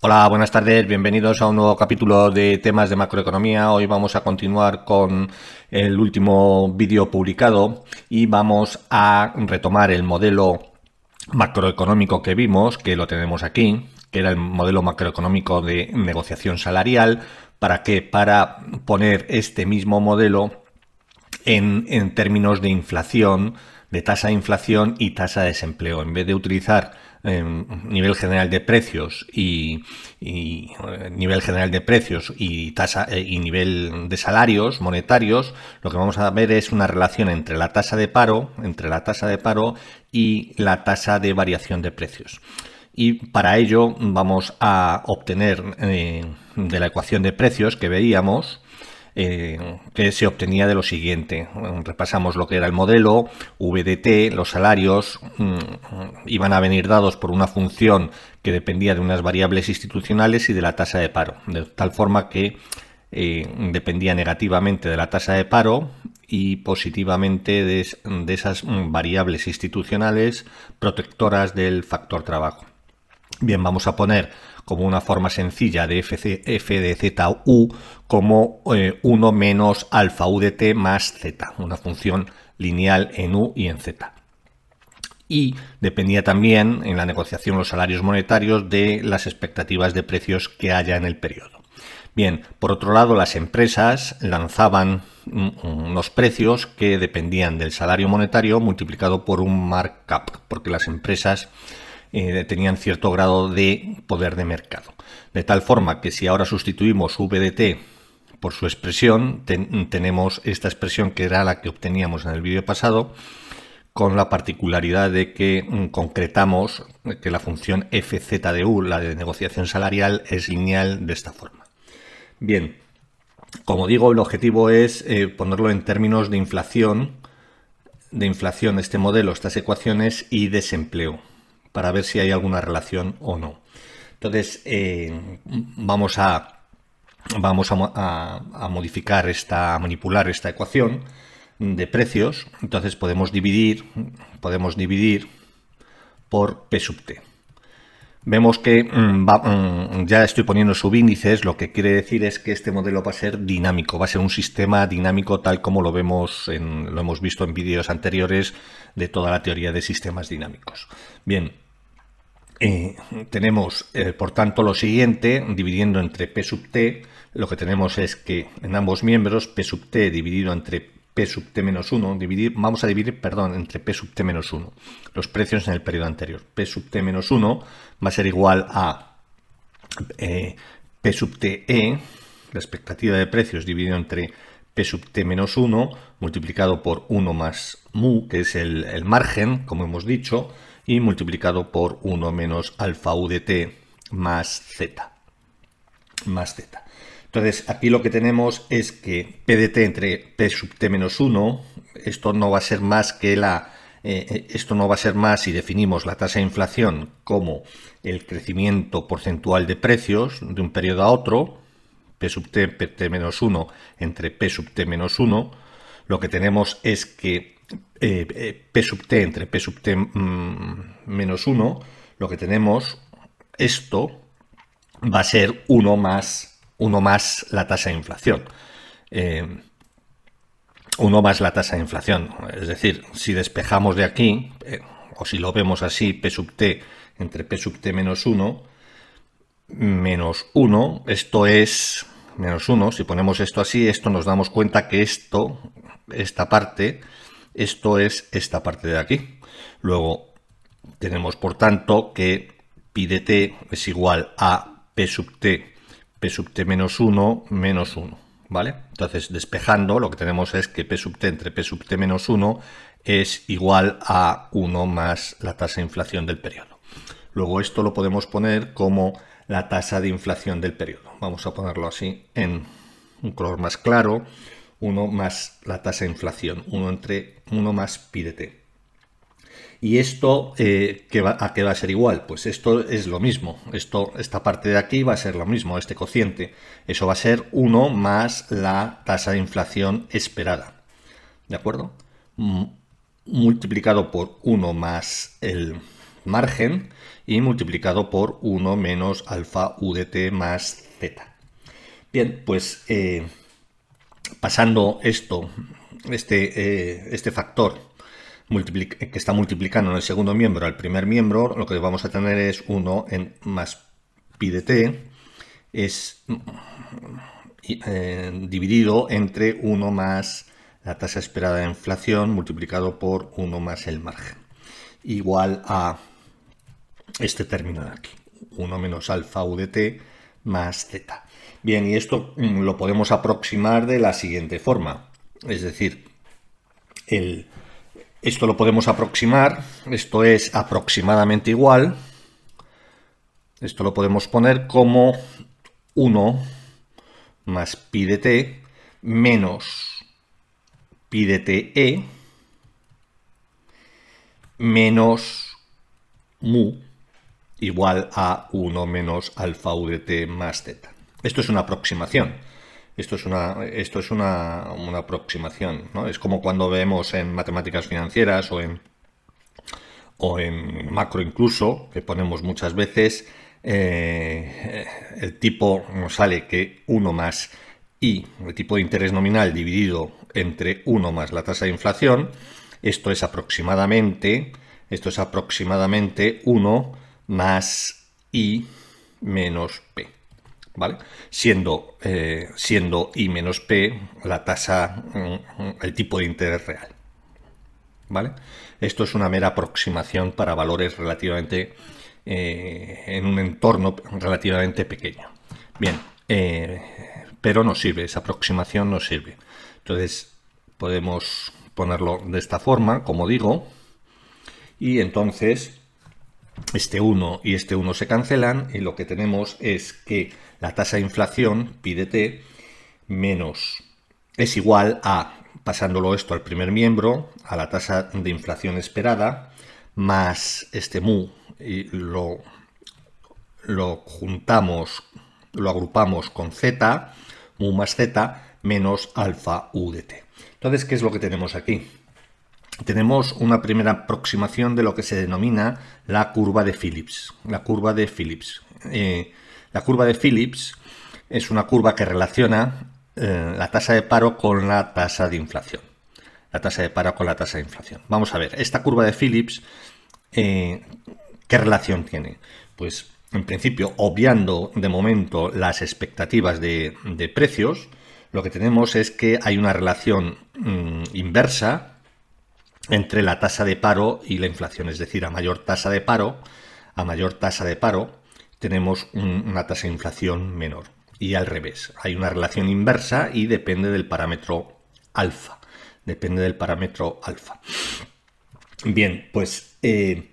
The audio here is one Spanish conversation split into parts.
Hola, buenas tardes, bienvenidos a un nuevo capítulo de temas de macroeconomía. Hoy vamos a continuar con el último vídeo publicado y vamos a retomar el modelo macroeconómico que vimos, que lo tenemos aquí, que era el modelo macroeconómico de negociación salarial. ¿Para qué? Para poner este mismo modelo en, en términos de inflación, de tasa de inflación y tasa de desempleo. En vez de utilizar Em, nivel general de precios y, eh, nivel general de precios y tasa eh, y nivel de salarios monetarios, lo que vamos a ver es una relación entre la tasa de paro, entre la tasa de paro y la tasa de variación de precios. Y para ello vamos a obtener eh, de la ecuación de precios que veíamos eh, que se obtenía de lo siguiente. Mm, repasamos lo que era el modelo, VDT, los salarios mm, iban a venir dados por una función que dependía de unas variables institucionales y de la tasa de paro, de tal forma que eh, dependía negativamente de la tasa de paro y positivamente de esas mm, variables institucionales protectoras del factor trabajo. Bien, vamos a poner como una forma sencilla de f de z u como 1 eh, menos alfa u de t más z, una función lineal en u y en z. Y dependía también en la negociación los salarios monetarios de las expectativas de precios que haya en el periodo. Bien, por otro lado, las empresas lanzaban mm, unos precios que dependían del salario monetario multiplicado por un markup, porque las empresas eh, tenían cierto grado de poder de mercado. De tal forma que si ahora sustituimos VDT por su expresión, tenemos esta expresión que era la que obteníamos en el vídeo pasado, con la particularidad de que mm, concretamos que la función fz de u, la de negociación salarial, es lineal de esta forma. Bien, como digo, el objetivo es eh, ponerlo en términos de inflación, de inflación este modelo, estas ecuaciones y desempleo para ver si hay alguna relación o no. Entonces, eh, vamos, a, vamos a, modificar esta, a manipular esta ecuación de precios. Entonces podemos dividir, podemos dividir por P sub T. Vemos que mm, mm, ya estoy poniendo subíndices, lo que quiere decir es que este modelo va a ser dinámico, va a ser un sistema dinámico tal como lo vemos en, lo hemos visto en vídeos anteriores de toda la teoría de sistemas dinámicos. Bien, eh, tenemos eh, por tanto lo siguiente, dividiendo entre P sub T, lo que tenemos es que en ambos miembros P sub T dividido entre P sub T menos 1, vamos a dividir, perdón, entre P sub T menos 1, los precios en el periodo anterior. P sub T menos 1 va a ser igual a eh, P sub e, la expectativa de precios dividido entre P sub T menos 1 multiplicado por 1 más mu, que es el, el margen, como hemos dicho, y multiplicado por 1 menos alfa U de T más Z. Más Z. Entonces, aquí lo que tenemos es que P de T entre P sub T menos 1, esto no va a ser más que la eh, eh, esto no va a ser más si definimos la tasa de inflación como el crecimiento porcentual de precios de un periodo a otro, P sub T, P T menos 1 entre P sub T menos 1, lo que tenemos es que eh, P sub T entre P sub T mm, menos 1, lo que tenemos, esto va a ser 1 más, 1 más la tasa de inflación uno más la tasa de inflación. Es decir, si despejamos de aquí, eh, o si lo vemos así, P sub T entre P sub T menos 1, menos 1, esto es menos 1, si ponemos esto así, esto nos damos cuenta que esto, esta parte, esto es esta parte de aquí. Luego tenemos, por tanto, que pi de t es igual a P sub T, P sub T menos 1, menos 1. ¿vale? Entonces, despejando, lo que tenemos es que P sub t entre P sub t menos 1 es igual a 1 más la tasa de inflación del periodo. Luego esto lo podemos poner como la tasa de inflación del periodo. Vamos a ponerlo así en un color más claro. 1 más la tasa de inflación, 1 entre 1 más pi t. Y esto, eh, va, ¿a qué va a ser igual? Pues esto es lo mismo. Esto, esta parte de aquí va a ser lo mismo, este cociente. Eso va a ser 1 más la tasa de inflación esperada. ¿De acuerdo? multiplicado por 1 más el margen y multiplicado por 1 menos alfa UDT más zeta. Bien, pues eh, pasando esto, este, eh, este factor eh, que está multiplicando en el segundo miembro al primer miembro, lo que vamos a tener es 1 en más pi de t es eh, dividido entre 1 más la tasa esperada de inflación multiplicado por 1 más el margen, igual a este término de aquí, 1 menos alfa u de t más z. Bien, y esto mm, lo podemos aproximar de la siguiente forma, es decir, el, esto lo podemos aproximar, esto es aproximadamente igual. Esto lo podemos poner como 1 más pi de t menos pi de t e menos mu igual a 1 menos alfa u de t más z. Esto es una aproximación. Esto es una, esto es una, aproximación, ¿no? Es como cuando vemos en matemáticas financieras o en, o en macro incluso, que ponemos muchas veces, eh, el tipo nos sale que 1 más I, el tipo de interés nominal dividido entre 1 más la tasa de inflación, esto es aproximadamente, esto es aproximadamente 1 más i menos p. ¿vale? Siendo, eh, siendo I menos P la tasa, mm, el tipo de interés real, ¿vale? Esto es una mera aproximación para valores relativamente, eh, en un entorno relativamente pequeño. Bien, eh, pero no sirve, esa aproximación no sirve. Entonces, podemos ponerlo de esta forma, como digo, y entonces este 1 y este 1 se cancelan y lo que tenemos es que la tasa de inflación, PDT, menos es igual a, pasándolo esto al primer miembro, a la tasa de inflación esperada, más este mu, y lo, lo juntamos, lo agrupamos con z, mu más z, menos alfa u de t. Entonces, ¿qué es lo que tenemos aquí? tenemos una primera aproximación de lo que se denomina la curva de Phillips. La curva de Phillips. Eh, la curva de Phillips es una curva que relaciona eh, la tasa de paro con la tasa de inflación. La tasa de paro con la tasa de inflación. Vamos a ver, esta curva de Phillips, eh, ¿qué relación tiene? Pues en principio, obviando de momento las expectativas de, precios, lo que tenemos es que hay una relación mm, inversa entre la tasa de paro y la inflación. Es decir, a mayor tasa de paro, a mayor tasa de paro, tenemos una tasa de inflación menor. Y al revés, hay una relación inversa y depende del parámetro alfa. Depende del parámetro alfa. Bien, pues eh,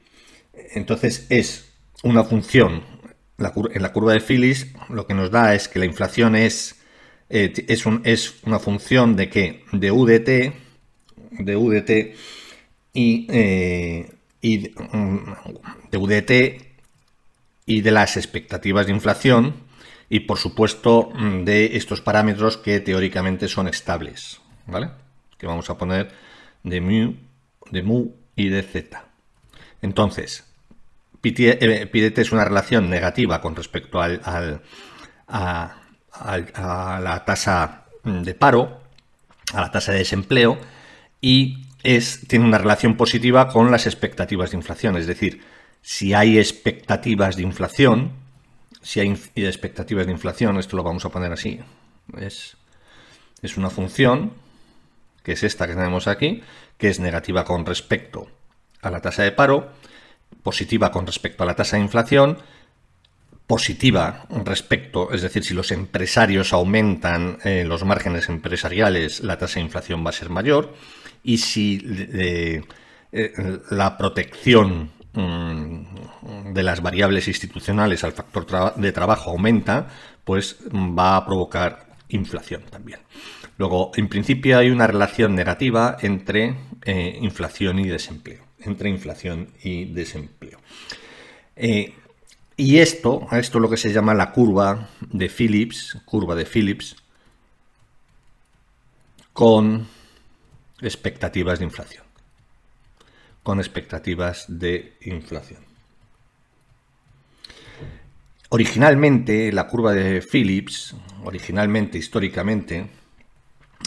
entonces es una función. en la curva de Phillips lo que nos da es que la inflación es, eh, es, una función de que de UDT, de UDT y, eh, y mm, de UDT y de las expectativas de inflación y por supuesto mm, de estos parámetros que teóricamente son estables, ¿vale? Que vamos a poner de mu, de mu y de z. Entonces, PDT eh, es una relación negativa con respecto al, a la tasa de paro, a la tasa de desempleo y tiene una relación positiva con las expectativas de inflación. Es decir, si hay expectativas de inflación, si hay expectativas de inflación, esto lo vamos a poner así, es, una función, que es esta que tenemos aquí, que es negativa con respecto a la tasa de paro, positiva con respecto a la tasa de inflación, positiva respecto, es decir, si los empresarios aumentan eh, los márgenes empresariales, la tasa de inflación va a ser mayor, y si eh, eh, la protección mm, de las variables institucionales al factor de trabajo aumenta, pues mm, va a provocar inflación también. Luego, en principio hay una relación negativa entre eh, inflación y desempleo. Entre inflación y desempleo. y esto, esto es lo que se llama la curva de Phillips, curva de Phillips, con expectativas de inflación. Con expectativas de inflación. Originalmente, la curva de Phillips, originalmente, históricamente,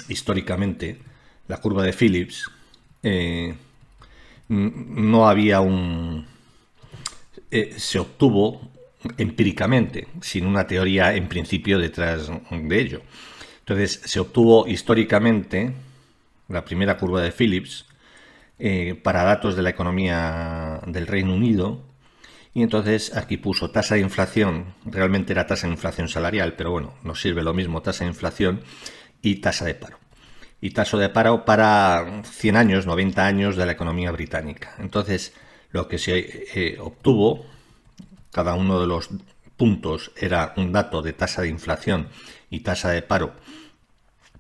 históricamente, la curva de Phillips, eh, no había un... Eh, se obtuvo empíricamente, sin una teoría en principio detrás de ello. Entonces, se obtuvo históricamente la primera curva de Phillips, eh, para datos de la economía del Reino Unido. Y entonces aquí puso tasa de inflación, realmente era tasa de inflación salarial, pero bueno, nos sirve lo mismo tasa de inflación y tasa de paro. Y tasa de paro para 100 años, 90 años de la economía británica. Entonces, lo que se eh, obtuvo, cada uno de los puntos era un dato de tasa de inflación y tasa de paro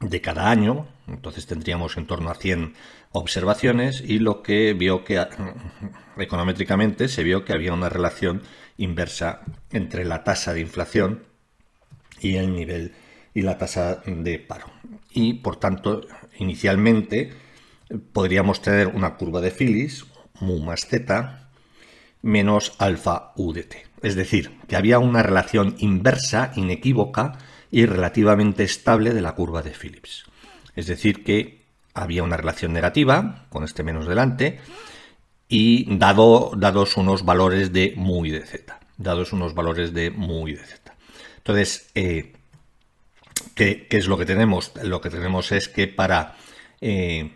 de cada año, entonces tendríamos en torno a 100 observaciones y lo que vio que econométricamente se vio que había una relación inversa entre la tasa de inflación y el nivel y la tasa de paro. Y por tanto, inicialmente podríamos tener una curva de Phillips, mu más z, menos alfa udt. Es decir, que había una relación inversa, inequívoca y relativamente estable de la curva de Phillips. Es decir, que había una relación negativa con este menos delante y dado, dados unos valores de mu y de z. Dados unos valores de mu y de z. Entonces, eh, ¿qué, es lo que tenemos? Lo que tenemos es que para... Eh,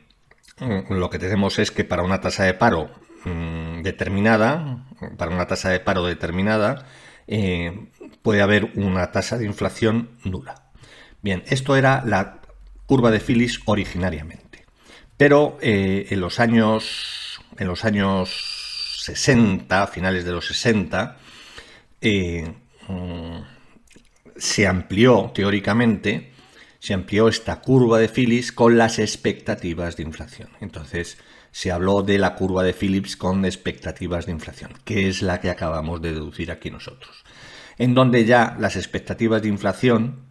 lo que tenemos es que para una tasa de paro mm, determinada, para una tasa de paro determinada, eh, puede haber una tasa de inflación nula. Bien, esto era la curva de Phillips originariamente. Pero eh, en, los años, en los años 60, finales de los 60, eh, mm, se amplió teóricamente, se amplió esta curva de Phillips con las expectativas de inflación. Entonces se habló de la curva de Phillips con expectativas de inflación, que es la que acabamos de deducir aquí nosotros, en donde ya las expectativas de inflación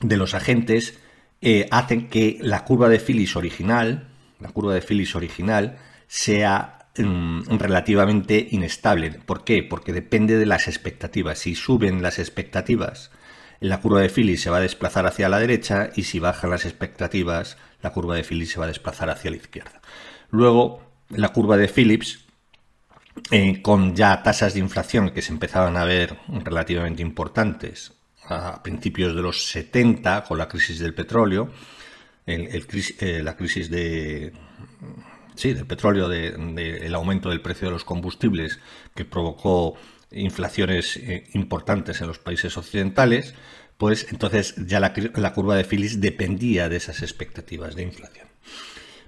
de los agentes eh, hacen que la curva de Phillips original, la curva de Phillips original, sea mm, relativamente inestable. ¿Por qué? Porque depende de las expectativas. Si suben las expectativas, la curva de Phillips se va a desplazar hacia la derecha y si bajan las expectativas, la curva de Phillips se va a desplazar hacia la izquierda. Luego, la curva de Phillips, eh, con ya tasas de inflación que se empezaban a ver relativamente importantes a principios de los 70 con la crisis del petróleo, el, eh, la crisis de, sí, del petróleo, de, aumento del precio de los combustibles que provocó inflaciones eh, importantes en los países occidentales, pues entonces ya la, la curva de Phillips dependía de esas expectativas de inflación.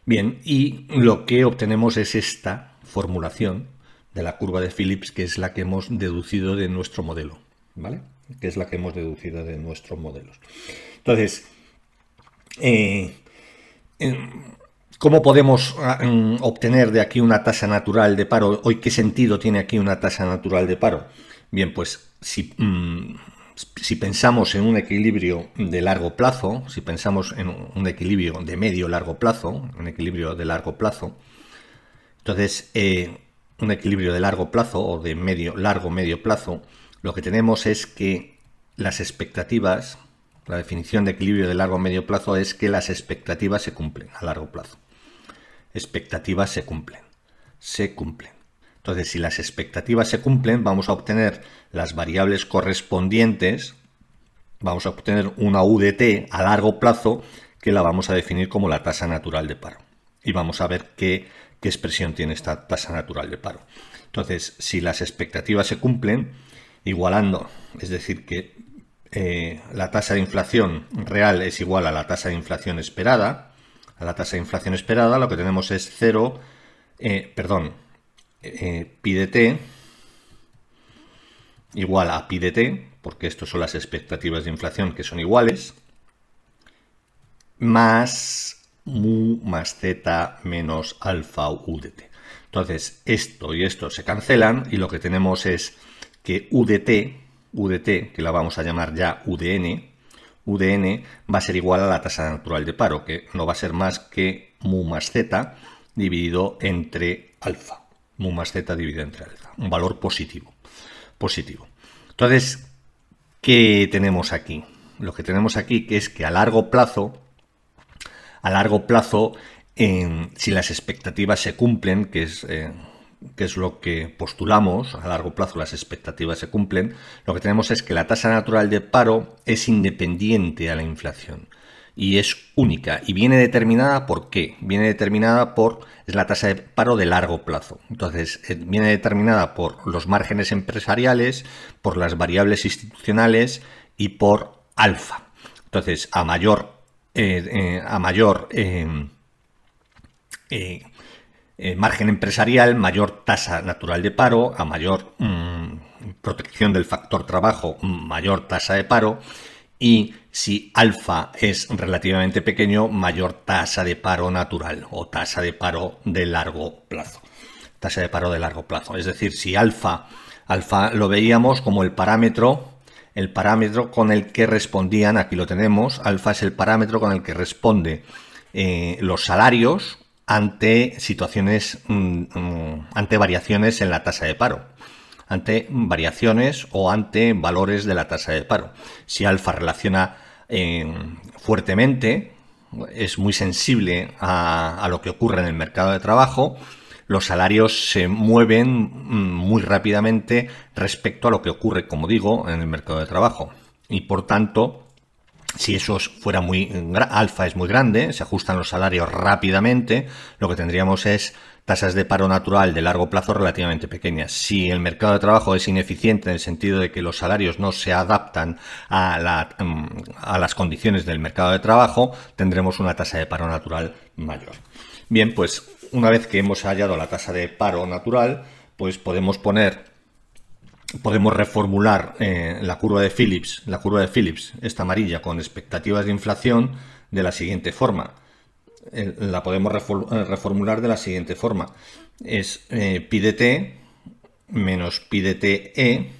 Bien, y lo que obtenemos es esta formulación de la curva de Phillips, que es la que hemos deducido de nuestro modelo. ¿Vale? que es la que hemos deducido de nuestros modelos. Entonces, eh, eh, ¿Cómo podemos ah, mm, obtener de aquí una tasa natural de paro? ¿Hoy qué sentido tiene aquí una tasa natural de paro? Bien, pues si, mm, pensamos en un equilibrio de largo plazo, si pensamos en un equilibrio de medio-largo plazo, un equilibrio de largo plazo, entonces eh, un equilibrio de largo plazo o de medio, largo-medio plazo, lo que tenemos es que las expectativas, la definición de equilibrio de largo a medio plazo es que las expectativas se cumplen a largo plazo. Expectativas se cumplen, se cumplen. Entonces, si las expectativas se cumplen, vamos a obtener las variables correspondientes, vamos a obtener una UDT a largo plazo que la vamos a definir como la tasa natural de paro. Y vamos a ver qué expresión tiene esta tasa natural de paro. Entonces, si las expectativas se cumplen, igualando, es decir, que eh, la tasa de inflación real es igual a la tasa de inflación esperada, a la tasa de inflación esperada lo que tenemos es 0, eh, perdón, eh, pi de t igual a pi de t, porque estas son las expectativas de inflación que son iguales, más mu más z menos alfa u de t. Entonces, esto y esto se cancelan y lo que tenemos es que UDT, UDT, que la vamos a llamar ya UDN, UDN va a ser igual a la tasa natural de paro, que no va a ser más que mu más z dividido entre alfa. Mu más z dividido entre alfa. Un valor positivo. Positivo. Entonces, ¿qué tenemos aquí? Lo que tenemos aquí es que a largo plazo, a largo plazo, si las expectativas se cumplen, que es eh, que es lo que postulamos, a largo plazo las expectativas se cumplen, lo que tenemos es que la tasa natural de paro es independiente a la inflación y es única y viene determinada por qué? Viene determinada por es la tasa de paro de largo plazo. Entonces, eh, viene determinada por los márgenes empresariales, por las variables institucionales y por alfa. Entonces, a mayor eh, eh, a mayor eh, margen empresarial, mayor tasa natural de paro, a mayor mm, protección del factor trabajo, mayor tasa de paro. Y si alfa es relativamente pequeño, mayor tasa de paro natural o tasa de paro de largo plazo. Tasa de paro de largo plazo. Es decir, si alfa, alfa lo veíamos como el parámetro, el parámetro con el que respondían, aquí lo tenemos, alfa es el parámetro con el que responde eh, los salarios ante situaciones, mm, mm, ante variaciones en la tasa de paro ante variaciones o ante valores de la tasa de paro. Si alfa relaciona eh, fuertemente, es muy sensible a, lo que ocurre en el mercado de trabajo, los salarios se mueven mm, muy rápidamente respecto a lo que ocurre, como digo, en el mercado de trabajo. Y por tanto, si eso fuera muy alfa, es muy grande, se ajustan los salarios rápidamente, lo que tendríamos es tasas de paro natural de largo plazo relativamente pequeñas. Si el mercado de trabajo es ineficiente en el sentido de que los salarios no se adaptan a, mm, las condiciones del mercado de trabajo, tendremos una tasa de paro natural mayor. Bien, pues una vez que hemos hallado la tasa de paro natural, pues podemos poner podemos reformular eh, la curva de Phillips, la curva de Phillips, esta amarilla con expectativas de inflación de la siguiente forma. la podemos eh, reformular de la siguiente forma. Es eh, pi de t menos pi de e.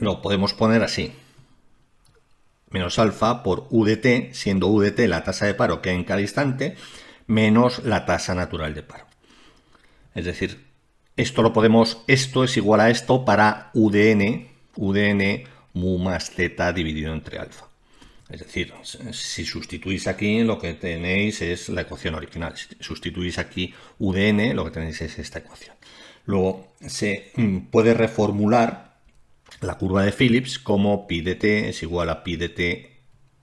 lo podemos poner así. Menos alfa por u de t, siendo u de t la tasa de paro que hay en cada instante, menos la tasa natural de paro. Es decir, esto lo podemos, esto es igual a esto para UDN, UDN mu más z dividido entre alfa. Es decir, si sustituís aquí, lo que tenéis es la ecuación original. Si sustituís aquí UDN, lo que tenéis es esta ecuación. Luego, se mm, puede reformular la curva de Phillips como pi de t es igual a pi de t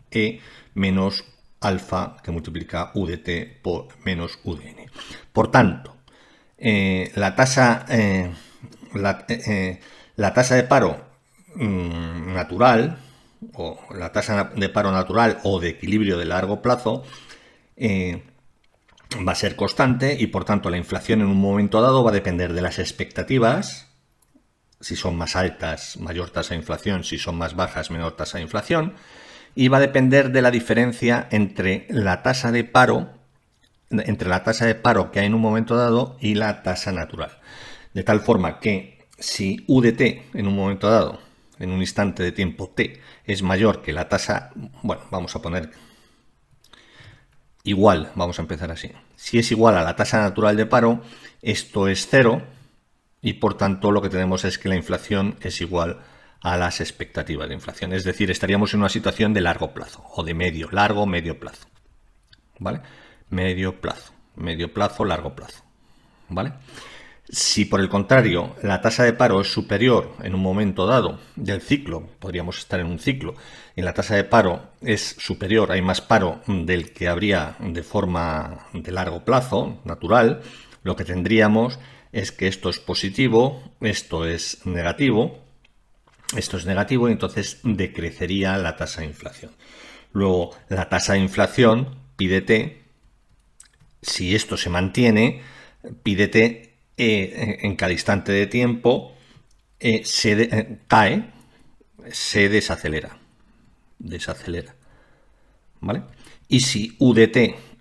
e menos alfa que multiplica udt por menos udn. Por tanto, eh, la tasa eh, eh, la, tasa de paro mm, natural o la tasa de paro natural o de equilibrio de largo plazo va a ser constante y por tanto la inflación en un momento dado va a depender de las expectativas si son más altas mayor tasa de inflación si son más bajas menor tasa de inflación y va a depender de la diferencia entre la tasa de paro entre la tasa de paro que hay en un momento dado y la tasa natural. De tal forma que si T en un momento dado, en un instante de tiempo T, es mayor que la tasa, bueno, vamos a poner igual, vamos a empezar así. Si es igual a la tasa natural de paro, esto es cero y por tanto lo que tenemos es que la inflación es igual a las expectativas de inflación. Es decir, estaríamos en una situación de largo plazo o de medio, largo, medio plazo. ¿Vale? medio plazo, medio plazo, largo plazo. ¿Vale? Si por el contrario la tasa de paro es superior en un momento dado del ciclo, podríamos estar en un ciclo, y la tasa de paro es superior, hay más paro del que habría de forma de largo plazo, natural, lo que tendríamos es que esto es positivo, esto es negativo, esto es negativo y entonces decrecería la tasa de inflación. Luego, la tasa de inflación, pídete, si esto se mantiene, pídete eh, en cada instante de tiempo eh, se eh, cae, se desacelera. Desacelera. ¿Vale? Y si UDT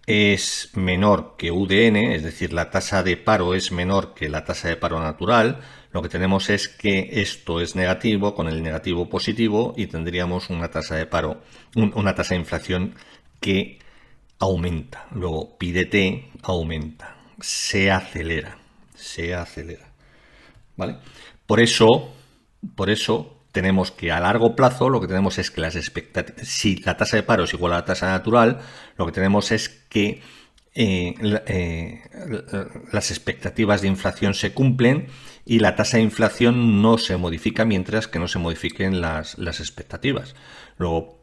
es menor que UDN, es decir, la tasa de paro es menor que la tasa de paro natural, lo que tenemos es que esto es negativo, con el negativo positivo, y tendríamos una tasa de paro, una tasa de inflación que aumenta. Luego pídete, aumenta. Se acelera. Se acelera. ¿Vale? Por eso, por eso tenemos que a largo plazo lo que tenemos es que las expectativas, si la tasa de paro es igual a la tasa natural, lo que tenemos es que eh, eh, las expectativas de inflación se cumplen y la tasa de inflación no se modifica mientras que no se modifiquen las, expectativas. Luego,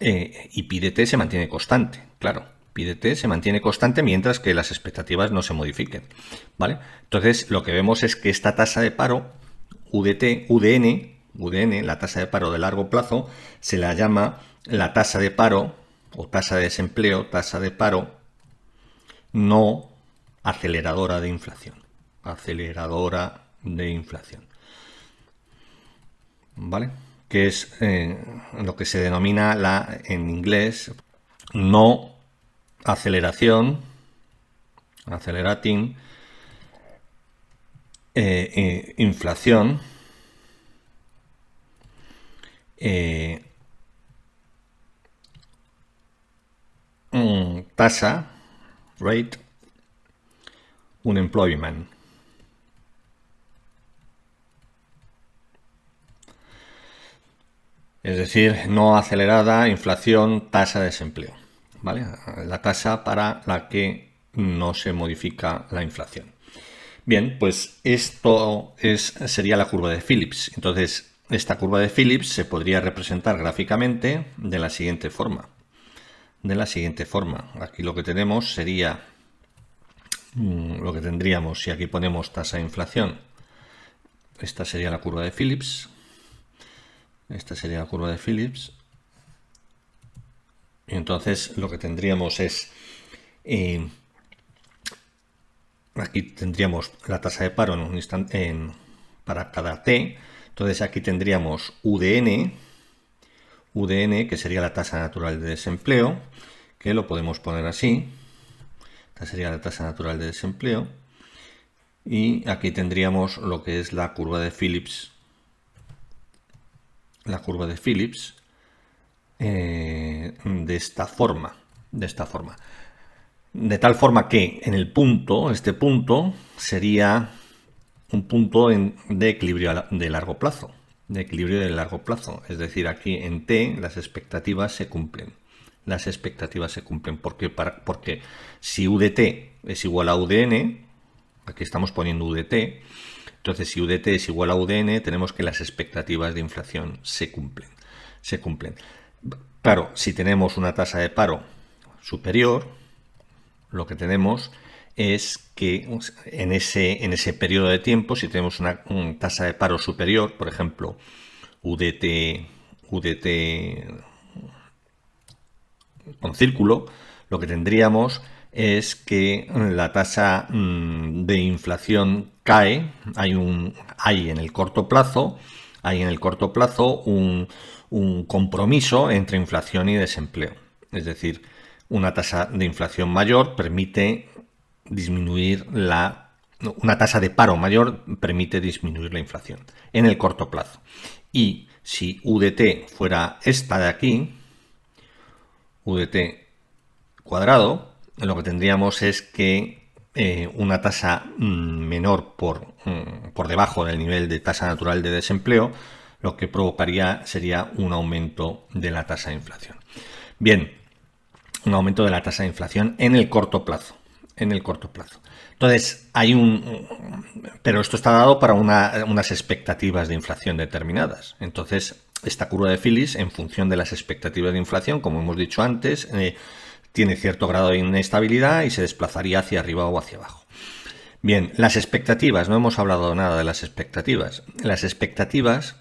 eh, y PDT se mantiene constante, claro. PDT se mantiene constante mientras que las expectativas no se modifiquen. ¿vale? Entonces, lo que vemos es que esta tasa de paro, UDT, UDN, UDN, la tasa de paro de largo plazo, se la llama la tasa de paro o tasa de desempleo, tasa de paro no aceleradora de inflación. Aceleradora de inflación. ¿Vale? que es eh, lo que se denomina la, en inglés, no aceleración, accelerating, eh, eh, inflación, eh, mm, tasa, rate, un employment. es decir, no acelerada, inflación, tasa de desempleo. ¿vale? La tasa para la que no se modifica la inflación. Bien, pues esto es, sería la curva de Phillips. Entonces, esta curva de Phillips se podría representar gráficamente de la siguiente forma. De la siguiente forma. Aquí lo que tenemos sería mm, lo que tendríamos si aquí ponemos tasa de inflación. Esta sería la curva de Phillips. Esta sería la curva de Phillips. Y entonces lo que tendríamos es... Eh, aquí tendríamos la tasa de paro para cada T. Entonces aquí tendríamos UDN, UDN que sería la tasa natural de desempleo, que lo podemos poner así. Esta sería la tasa natural de desempleo. Y aquí tendríamos lo que es la curva de Phillips la curva de Phillips eh, de esta forma, de esta forma. De tal forma que en el punto, este punto, sería un punto de equilibrio de largo plazo. De equilibrio de largo plazo. Es decir, aquí en T las expectativas se cumplen. Las expectativas se cumplen. Porque, para, porque si UDT es igual a UDN, aquí estamos poniendo UDT, entonces, si UDT es igual a UDN, tenemos que las expectativas de inflación se cumplen. Se cumplen. Claro, si tenemos una tasa de paro superior, lo que tenemos es que pues, en ese, en ese periodo de tiempo, si tenemos una, tasa de paro superior, por ejemplo, UDT, UDT con círculo, lo que tendríamos es que la tasa mm, de inflación cae, hay, un, hay en el corto plazo, hay en el corto plazo un, un compromiso entre inflación y desempleo. Es decir, una tasa de inflación mayor permite disminuir la una tasa de paro mayor permite disminuir la inflación en el corto plazo. Y si UDT fuera esta de aquí, UDT cuadrado, lo que tendríamos es que eh, una tasa mm, menor por, mm, por debajo del nivel de tasa natural de desempleo, lo que provocaría sería un aumento de la tasa de inflación. Bien, un aumento de la tasa de inflación en el corto plazo. En el corto plazo. Entonces, hay un. Mm, pero esto está dado para unas expectativas de inflación determinadas. Entonces, esta curva de Phillips, en función de las expectativas de inflación, como hemos dicho antes, eh, tiene cierto grado de inestabilidad y se desplazaría hacia arriba o hacia abajo. Bien, las expectativas, no hemos hablado nada de las expectativas. Las expectativas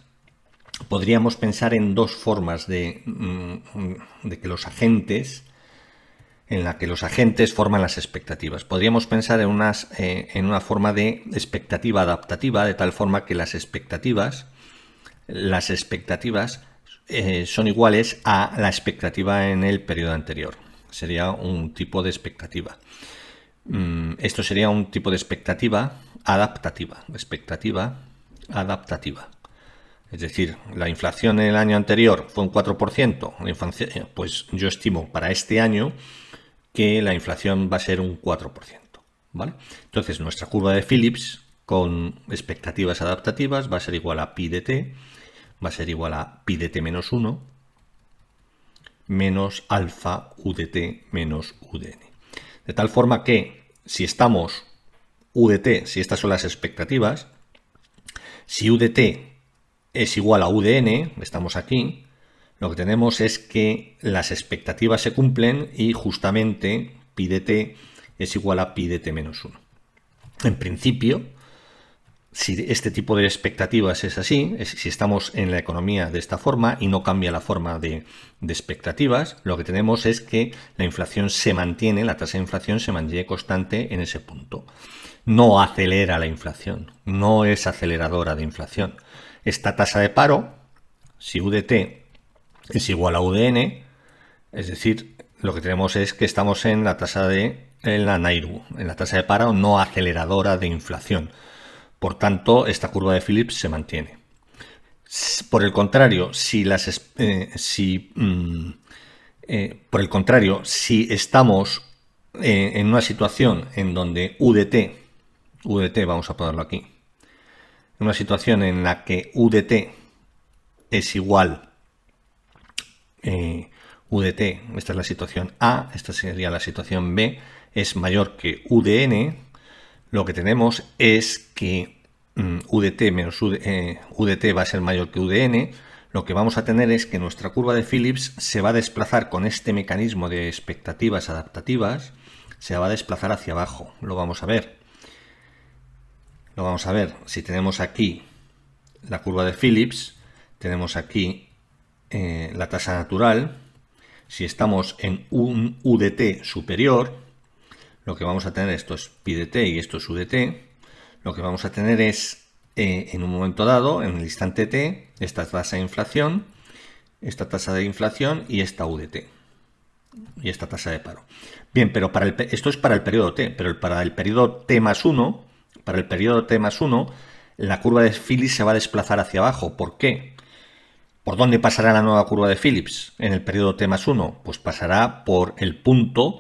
podríamos pensar en dos formas de, mm, que los agentes en la que los agentes forman las expectativas. Podríamos pensar en, eh, en una forma de expectativa adaptativa, de tal forma que las expectativas, las expectativas eh, son iguales a la expectativa en el periodo anterior. Sería un tipo de expectativa. Mm, esto sería un tipo de expectativa adaptativa. Expectativa adaptativa. Es decir, la inflación en el año anterior fue un 4%. Eh, pues yo estimo para este año que la inflación va a ser un 4%. ¿vale? Entonces, nuestra curva de Phillips con expectativas adaptativas va a ser igual a pi de t, va a ser igual a pi de t menos 1 menos alfa UDT menos UDN. De tal forma que si estamos UDT, si estas son las expectativas, si UDT es igual a UDN, estamos aquí, lo que tenemos es que las expectativas se cumplen y justamente pi t es igual a pi t menos 1. En principio, si este tipo de expectativas es así, si estamos en la economía de esta forma y no cambia la forma de, expectativas, lo que tenemos es que la inflación se mantiene, la tasa de inflación se mantiene constante en ese punto. No acelera la inflación, no es aceleradora de inflación. Esta tasa de paro, si UDT es igual a UDN, es decir, lo que tenemos es que estamos en la tasa de la NAIRU, en la tasa de paro no aceleradora de inflación. Por tanto, esta curva de Phillips se mantiene. Por el contrario, si las eh, si, mm, eh, por el contrario, si estamos eh, en una situación en donde UDT, UDT vamos a ponerlo aquí, en una situación en la que UDT es igual UDT, esta es la situación A, esta sería la situación B, es mayor que UDN, lo que tenemos es que mm, UDT menos UDT eh, va a ser mayor que UDN, lo que vamos a tener es que nuestra curva de Phillips se va a desplazar con este mecanismo de expectativas adaptativas, se va a desplazar hacia abajo, lo vamos a ver. Lo vamos a ver, si tenemos aquí la curva de Phillips, tenemos aquí eh, la tasa natural, si estamos en un UDT superior, lo que vamos a tener, esto es pi de t y esto es u de t, lo que vamos a tener es, eh, en un momento dado, en el instante t, esta tasa de inflación, esta tasa de inflación y esta u y esta tasa de paro. Bien, pero para el, esto es para el periodo t, pero para el periodo t más 1, para el periodo t más 1, la curva de Phillips se va a desplazar hacia abajo. ¿Por qué? ¿Por dónde pasará la nueva curva de Phillips en el periodo T más 1? Pues pasará por el punto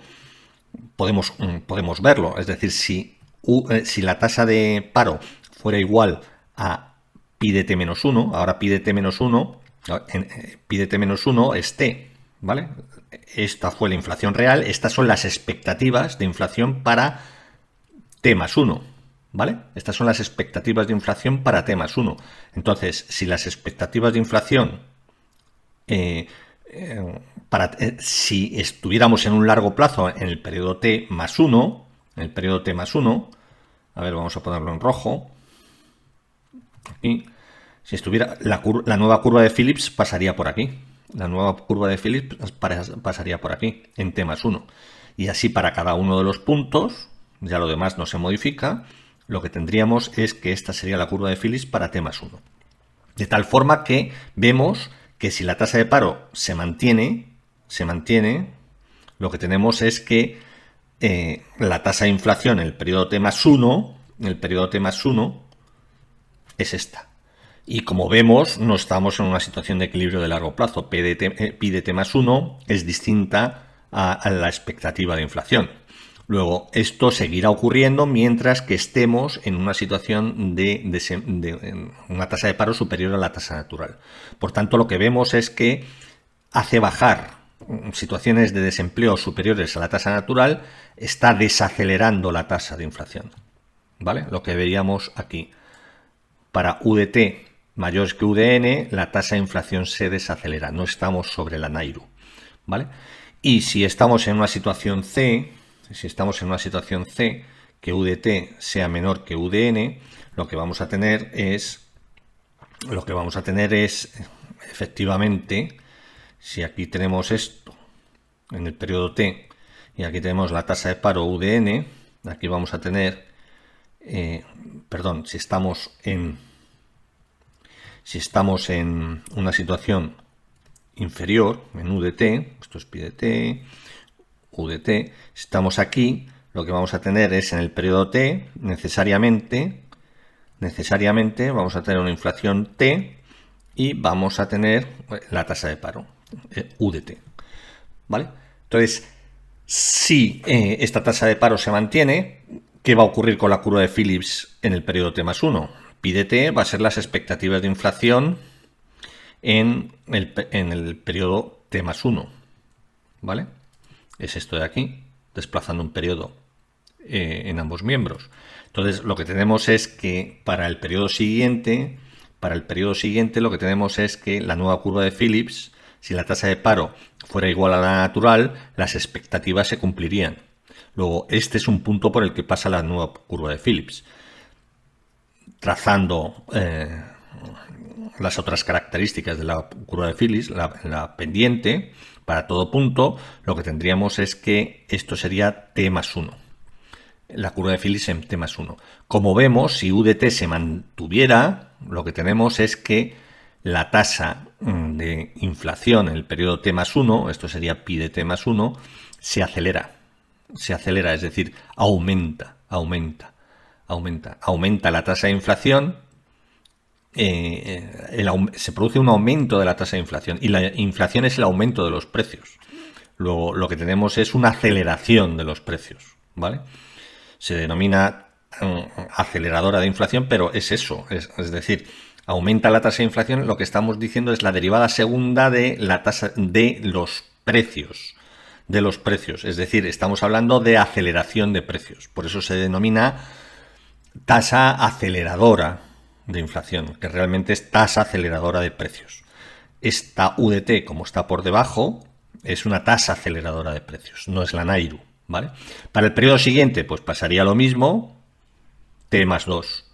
podemos, mm, podemos verlo. Es decir, si, eh, si la tasa de paro fuera igual a t menos 1, ahora pídete menos 1, eh, pídete menos 1 es t, ¿vale? Esta fue la inflación real, estas son las expectativas de inflación para T más 1, ¿vale? Estas son las expectativas de inflación para T más 1. Entonces, si las expectativas de inflación eh, eh, para, eh, si estuviéramos en un largo plazo en el periodo T más 1, en el periodo T más 1, a ver, vamos a ponerlo en rojo, y si estuviera la, la nueva curva de Phillips pasaría por aquí, la nueva curva de Phillips pasaría por aquí, en T más 1. Y así para cada uno de los puntos, ya lo demás no se modifica, lo que tendríamos es que esta sería la curva de Phillips para T más 1. De tal forma que vemos que si la tasa de paro se mantiene, se mantiene, lo que tenemos es que eh, la tasa de inflación en el periodo T más 1, el periodo T 1, es esta. Y como vemos, no estamos en una situación de equilibrio de largo plazo. P de eh, T más 1 es distinta a la expectativa de inflación. Luego, esto seguirá ocurriendo mientras que estemos en una situación de, una tasa de paro superior a la tasa natural. Por tanto, lo que vemos es que hace bajar situaciones de desempleo superiores a la tasa natural, está desacelerando la tasa de inflación. ¿Vale? Lo que veíamos aquí. Para UDT mayores que UDN, la tasa de inflación se desacelera. No estamos sobre la Nairu. ¿Vale? Y si estamos en una situación C, si estamos en una situación C, que UDT sea menor que UDN, lo que vamos a tener es, lo que vamos a tener es, efectivamente, si aquí tenemos esto en el periodo T y aquí tenemos la tasa de paro UDN, aquí vamos a tener, eh, perdón, si estamos en, si estamos en una situación inferior, en UDT, esto es T, UDT, estamos aquí, lo que vamos a tener es en el periodo T, necesariamente, necesariamente vamos a tener una inflación T y vamos a tener eh, la tasa de paro, eh, UDT. ¿Vale? Entonces, si eh, esta tasa de paro se mantiene, ¿qué va a ocurrir con la curva de Phillips en el periodo T más 1? t va a ser las expectativas de inflación en el, en el periodo T más 1. ¿Vale? es esto de aquí, desplazando un periodo eh, en ambos miembros. Entonces, lo que tenemos es que para el periodo siguiente, para el periodo siguiente lo que tenemos es que la nueva curva de Phillips, si la tasa de paro fuera igual a la natural, las expectativas se cumplirían. Luego, este es un punto por el que pasa la nueva curva de Phillips. Trazando eh, las otras características de la curva de Phillips, la pendiente, para todo punto, lo que tendríamos es que esto sería t más 1. La curva de Phillips en t más 1. Como vemos, si T se mantuviera, lo que tenemos es que la tasa mm, de inflación en el periodo t más 1, esto sería pi de t más 1, se acelera. Se acelera, es decir, aumenta, aumenta, aumenta. Aumenta la tasa de inflación eh, se produce un aumento de la tasa de inflación y la inflación es el aumento de los precios. Luego, lo que tenemos es una aceleración de los precios, ¿vale? Se denomina mm, aceleradora de inflación, pero es eso, es, es decir, aumenta la tasa de inflación, lo que estamos diciendo es la derivada segunda de la tasa de los precios, de los precios, es decir, estamos hablando de aceleración de precios, por eso se denomina tasa aceleradora de inflación, que realmente es tasa aceleradora de precios. Esta UDT, como está por debajo, es una tasa aceleradora de precios, no es la Nairu. ¿vale? Para el periodo siguiente, pues pasaría lo mismo, T más 2.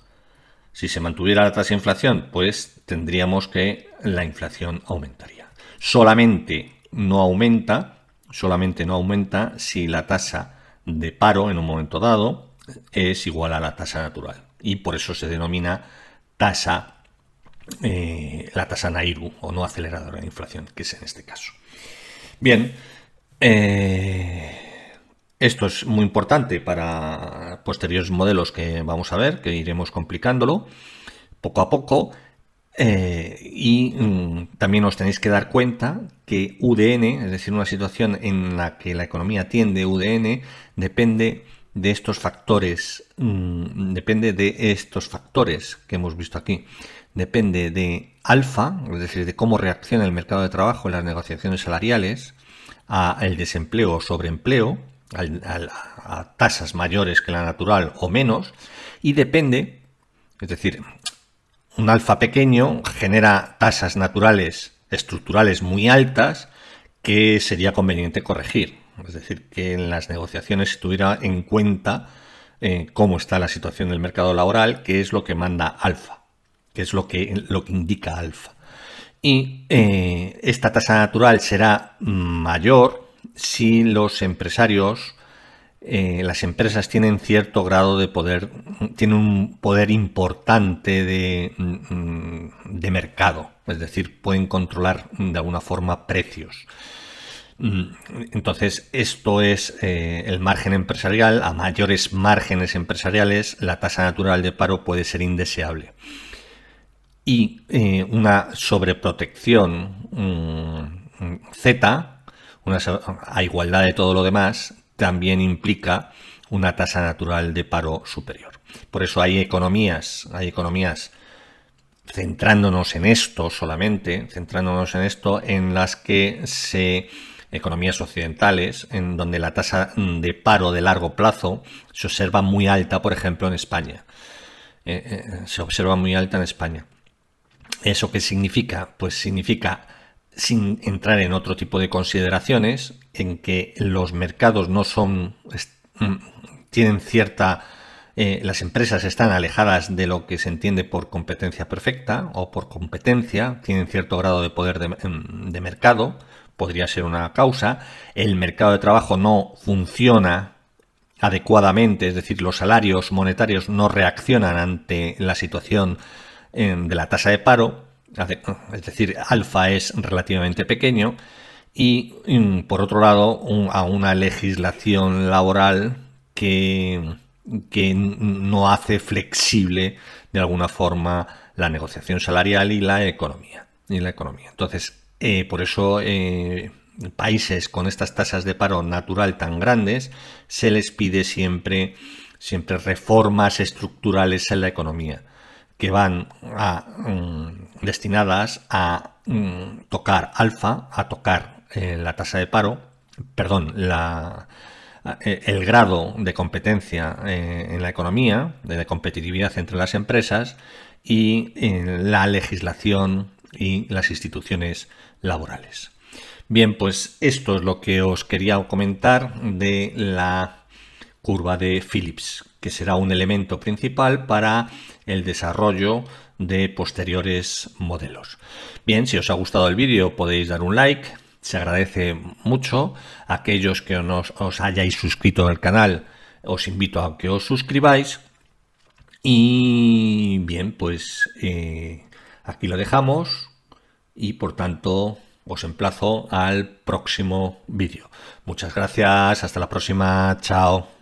Si se mantuviera la tasa de inflación, pues tendríamos que la inflación aumentaría. Solamente no aumenta, solamente no aumenta si la tasa de paro en un momento dado es igual a la tasa natural. Y por eso se denomina tasa, eh, la tasa Nairu o no aceleradora de inflación, que es en este caso. Bien, eh, esto es muy importante para posteriores modelos que vamos a ver, que iremos complicándolo poco a poco. Eh, y mm, también os tenéis que dar cuenta que UDN, es decir, una situación en la que la economía tiende UDN, depende de estos factores, mm, depende de estos factores que hemos visto aquí. Depende de alfa, es decir, de cómo reacciona el mercado de trabajo en las negociaciones salariales, al desempleo o sobreempleo, a tasas mayores que la natural o menos, y depende, es decir, un alfa pequeño genera tasas naturales estructurales muy altas que sería conveniente corregir. Es decir, que en las negociaciones se tuviera en cuenta eh, cómo está la situación del mercado laboral, que es lo que manda alfa, que es lo que, lo que indica alfa. Y eh, esta tasa natural será mayor si los empresarios, eh, las empresas tienen cierto grado de poder, tienen un poder importante de, mm, mm, de mercado, es decir, pueden controlar de alguna forma precios. Entonces, esto es eh, el margen empresarial. A mayores márgenes empresariales, la tasa natural de paro puede ser indeseable. Y eh, una sobreprotección mm, Z, una, a igualdad de todo lo demás, también implica una tasa natural de paro superior. Por eso hay economías, hay economías centrándonos en esto solamente, centrándonos en esto, en las que se economías occidentales, en donde la tasa de paro de largo plazo se observa muy alta, por ejemplo, en España. Eh, eh, se observa muy alta en España. ¿Eso qué significa? Pues significa, sin entrar en otro tipo de consideraciones, en que los mercados no son, mm, tienen cierta... Eh, las empresas están alejadas de lo que se entiende por competencia perfecta o por competencia, tienen cierto grado de poder de mm, mercado, podría ser una causa, el mercado de trabajo no funciona adecuadamente, es decir, los salarios monetarios no reaccionan ante la situación em, de la tasa de paro, es decir, alfa es relativamente pequeño, y em, por otro lado a una legislación laboral que, no hace flexible de alguna forma la negociación salarial y la economía. Y la economía. Entonces, eh, por eso eh, países con estas tasas de paro natural tan grandes se les pide siempre, siempre reformas estructurales en la economía que van mm, destinadas a mm, tocar alfa, a tocar eh, la tasa de paro, perdón, el grado de competencia en la economía, de competitividad entre las empresas y la legislación y las instituciones laborales. Bien, pues esto es lo que os quería comentar de la curva de Phillips, que será un elemento principal para el desarrollo de posteriores modelos. Bien, si os ha gustado el vídeo podéis dar un like, se agradece mucho. aquellos que no os hayáis suscrito al canal, os invito a que os suscribáis. Y bien, pues eh, aquí lo dejamos y por tanto os emplazo al próximo vídeo. Muchas gracias, hasta la próxima, chao.